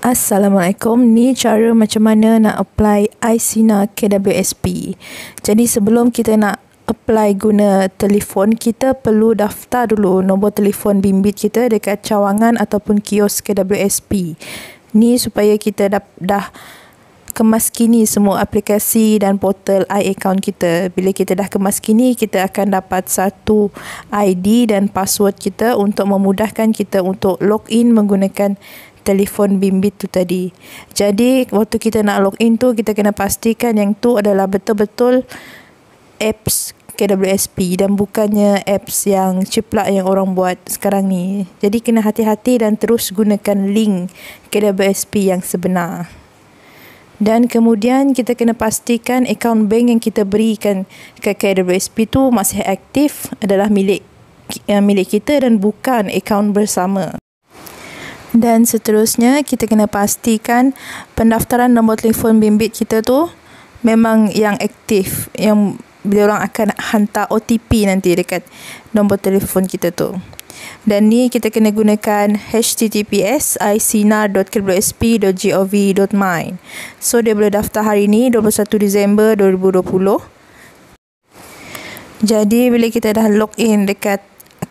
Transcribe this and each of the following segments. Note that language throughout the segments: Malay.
Assalamualaikum, ni cara macam mana nak apply ICINA KWSP Jadi sebelum kita nak apply guna telefon Kita perlu daftar dulu nombor telefon bimbit kita dekat cawangan ataupun kios KWSP Ni supaya kita dah, dah kemas kini semua aplikasi dan portal iAccount kita Bila kita dah kemas kini, kita akan dapat satu ID dan password kita Untuk memudahkan kita untuk login menggunakan telefon telefon bimbit tu tadi. Jadi waktu kita nak log in tu kita kena pastikan yang tu adalah betul-betul apps KWSP dan bukannya apps yang ceplak yang orang buat sekarang ni. Jadi kena hati-hati dan terus gunakan link KWSP yang sebenar. Dan kemudian kita kena pastikan akaun bank yang kita berikan ke KWSP tu masih aktif adalah milik eh, milik kita dan bukan akaun bersama. Dan seterusnya kita kena pastikan pendaftaran nombor telefon bimbit kita tu memang yang aktif yang bila orang akan hantar OTP nanti dekat nombor telefon kita tu. Dan ni kita kena gunakan https icinar.kwsp.gov.my So dia boleh daftar hari ni 21 Disember 2020 Jadi bila kita dah log in dekat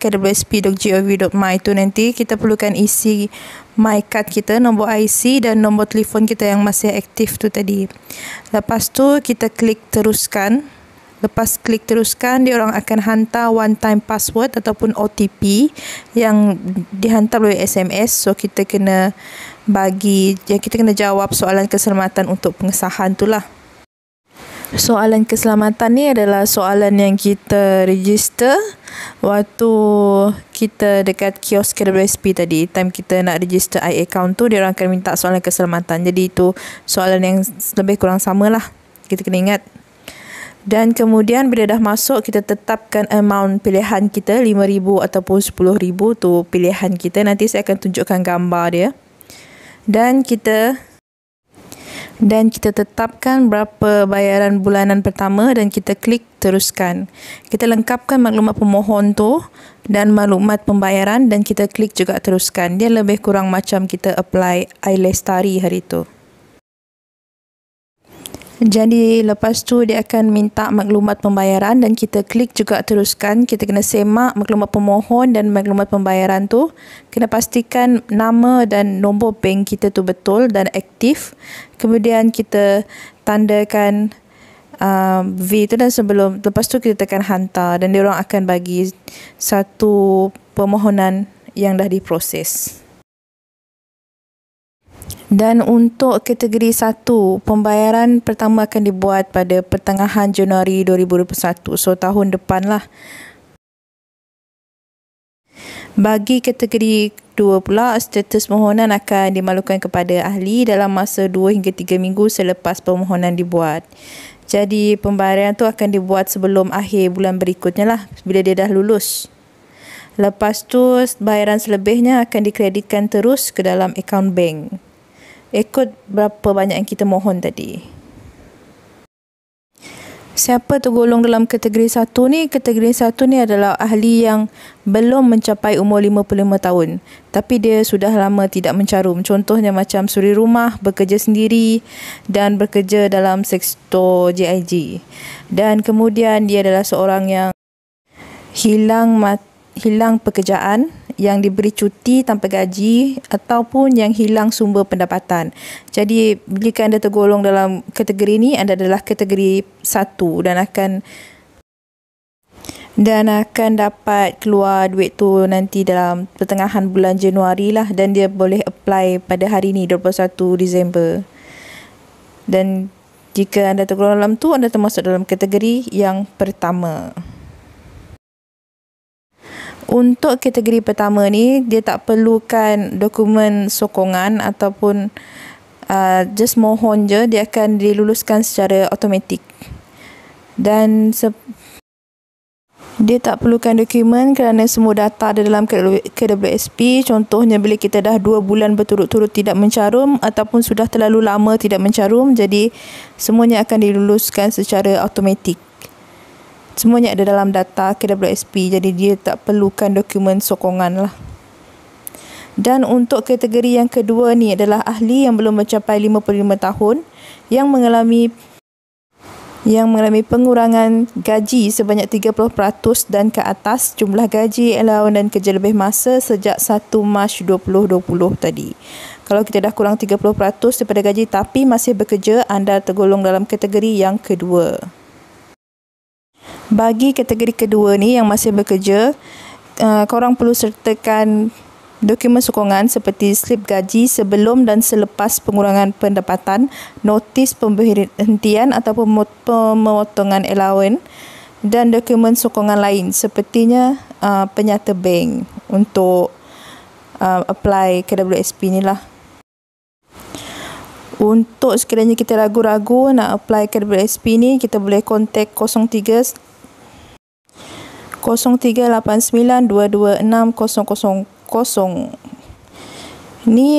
akwsp.gov.my tu nanti kita perlukan isi my card kita, nombor IC dan nombor telefon kita yang masih aktif tu tadi. Lepas tu kita klik teruskan. Lepas klik teruskan, dia orang akan hantar one time password ataupun OTP yang dihantar oleh SMS. So kita kena bagi, ya kita kena jawab soalan keselamatan untuk pengesahan tu lah soalan keselamatan ni adalah soalan yang kita register waktu kita dekat kiosk KWSP tadi time kita nak register i account tu dia orang akan minta soalan keselamatan jadi itu soalan yang lebih kurang sama lah kita kena ingat dan kemudian bila dah masuk kita tetapkan amount pilihan kita 5000 ataupun 10000 tu pilihan kita nanti saya akan tunjukkan gambar dia dan kita dan kita tetapkan berapa bayaran bulanan pertama dan kita klik teruskan. Kita lengkapkan maklumat pemohon tu dan maklumat pembayaran dan kita klik juga teruskan. Dia lebih kurang macam kita apply iLestari hari tu. Jadi lepas tu dia akan minta maklumat pembayaran dan kita klik juga teruskan. Kita kena semak maklumat pemohon dan maklumat pembayaran tu. Kena pastikan nama dan nombor bank kita tu betul dan aktif. Kemudian kita tandakan uh, V tu dan sebelum lepas tu kita tekan hantar dan dia orang akan bagi satu permohonan yang dah diproses. Dan untuk kategori 1, pembayaran pertama akan dibuat pada pertengahan Januari 2021. So tahun depan lah. Bagi kategori 2 pula, status permohonan akan dimalukan kepada ahli dalam masa 2 hingga 3 minggu selepas permohonan dibuat. Jadi pembayaran tu akan dibuat sebelum akhir bulan berikutnya lah bila dia dah lulus. Lepas tu bayaran selebihnya akan dikreditkan terus ke dalam akaun bank ikut berapa banyak yang kita mohon tadi. Siapa tergolong dalam kategori satu ni? Kategori satu ni adalah ahli yang belum mencapai umur 55 tahun. Tapi dia sudah lama tidak mencarum. Contohnya macam suri rumah, bekerja sendiri dan bekerja dalam sektor JIG. Dan kemudian dia adalah seorang yang hilang mat- hilang pekerjaan yang diberi cuti tanpa gaji ataupun yang hilang sumber pendapatan. Jadi jika anda tergolong dalam kategori ini anda adalah kategori satu dan akan dan akan dapat keluar duit tu nanti dalam pertengahan bulan Januari lah dan dia boleh apply pada hari ini 21 Disember. Dan jika anda tergolong dalam tu anda termasuk dalam kategori yang pertama untuk kategori pertama ni dia tak perlukan dokumen sokongan ataupun uh, just mohon je dia akan diluluskan secara automatik dan se- dia tak perlukan dokumen kerana semua data ada dalam KWSP. Contohnya bila kita dah 2 bulan berturut-turut tidak mencarum ataupun sudah terlalu lama tidak mencarum. Jadi semuanya akan diluluskan secara automatik semuanya ada dalam data KWSP jadi dia tak perlukan dokumen sokongan lah. Dan untuk kategori yang kedua ni adalah ahli yang belum mencapai 55 tahun yang mengalami yang mengalami pengurangan gaji sebanyak 30% dan ke atas jumlah gaji, allowance dan kerja lebih masa sejak 1 Mac 2020 tadi. Kalau kita dah kurang 30% daripada gaji tapi masih bekerja, anda tergolong dalam kategori yang kedua bagi kategori kedua ni yang masih bekerja uh, korang perlu sertakan dokumen sokongan seperti slip gaji sebelum dan selepas pengurangan pendapatan, notis pemberhentian atau pemotongan allowance dan dokumen sokongan lain sepertinya uh, penyata bank untuk uh, apply KWSP ni lah. Untuk sekiranya kita ragu-ragu nak apply KWSP ni, kita boleh contact 03 ini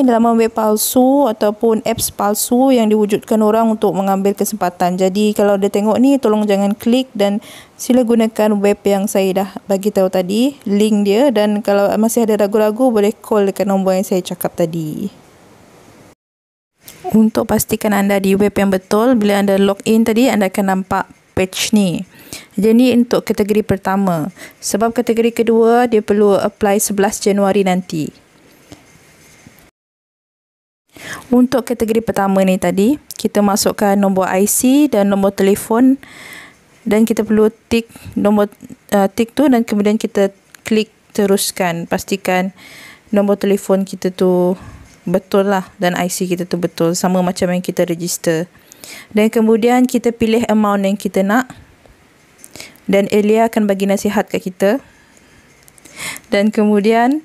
dalam web palsu ataupun apps palsu yang diwujudkan orang untuk mengambil kesempatan. Jadi kalau dia tengok ni tolong jangan klik dan sila gunakan web yang saya dah bagi tahu tadi, link dia dan kalau masih ada ragu-ragu boleh call dekat nombor yang saya cakap tadi. Untuk pastikan anda di web yang betul, bila anda log in tadi anda akan nampak patch ni. Jadi ni untuk kategori pertama. Sebab kategori kedua dia perlu apply 11 Januari nanti. Untuk kategori pertama ni tadi, kita masukkan nombor IC dan nombor telefon dan kita perlu tick nombor uh, tick tu dan kemudian kita klik teruskan. Pastikan nombor telefon kita tu betul lah dan IC kita tu betul sama macam yang kita register. Dan kemudian kita pilih amount yang kita nak. Dan Elia akan bagi nasihat ke kita. Dan kemudian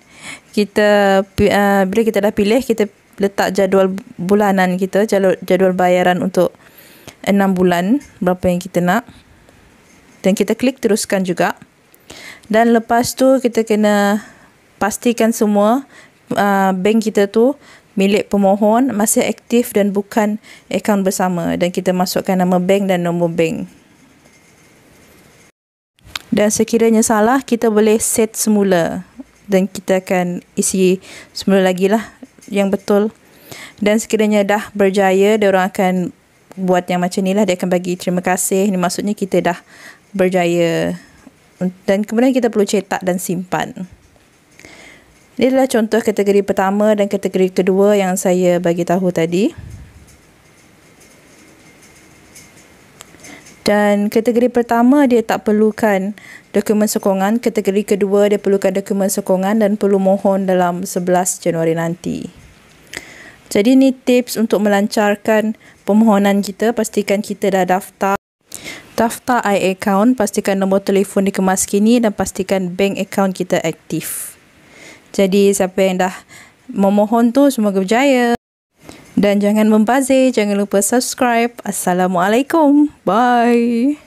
kita uh, bila kita dah pilih kita letak jadual bulanan kita, jadual bayaran untuk 6 bulan berapa yang kita nak. Dan kita klik teruskan juga. Dan lepas tu kita kena pastikan semua uh, bank kita tu milik pemohon masih aktif dan bukan akaun bersama dan kita masukkan nama bank dan nombor bank. Dan sekiranya salah, kita boleh set semula dan kita akan isi semula lagi lah yang betul. Dan sekiranya dah berjaya, dia orang akan buat yang macam ni lah. Dia akan bagi terima kasih. Ini maksudnya kita dah berjaya. Dan kemudian kita perlu cetak dan simpan. Ini adalah contoh kategori pertama dan kategori kedua yang saya bagi tahu tadi. Dan kategori pertama dia tak perlukan dokumen sokongan, kategori kedua dia perlukan dokumen sokongan dan perlu mohon dalam 11 Januari nanti. Jadi ni tips untuk melancarkan permohonan kita, pastikan kita dah daftar daftar i account, pastikan nombor telefon dikemas kini dan pastikan bank account kita aktif. Jadi siapa yang dah memohon tu semoga berjaya. Dan jangan membazir, jangan lupa subscribe. Assalamualaikum. Bye.